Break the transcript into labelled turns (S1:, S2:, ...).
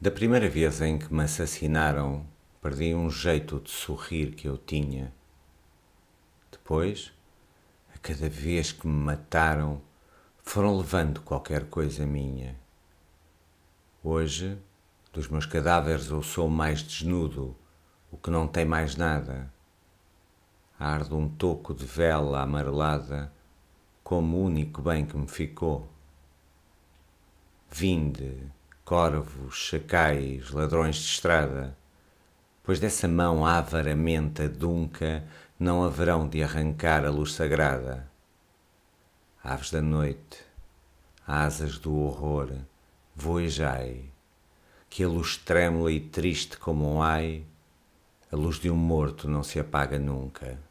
S1: Da primeira vez em que me assassinaram, perdi um jeito de sorrir que eu tinha. Depois, a cada vez que me mataram, foram levando qualquer coisa minha. Hoje, dos meus cadáveres, eu sou mais desnudo, o que não tem mais nada. Arde um toco de vela amarelada como o único bem que me ficou. Vinde corvos, chacais, ladrões de estrada, pois dessa mão avaramente adunca não haverão de arrancar a luz sagrada. Aves da noite, asas do horror, voejai, que a luz trêmula e triste como um ai, a luz de um morto não se apaga nunca.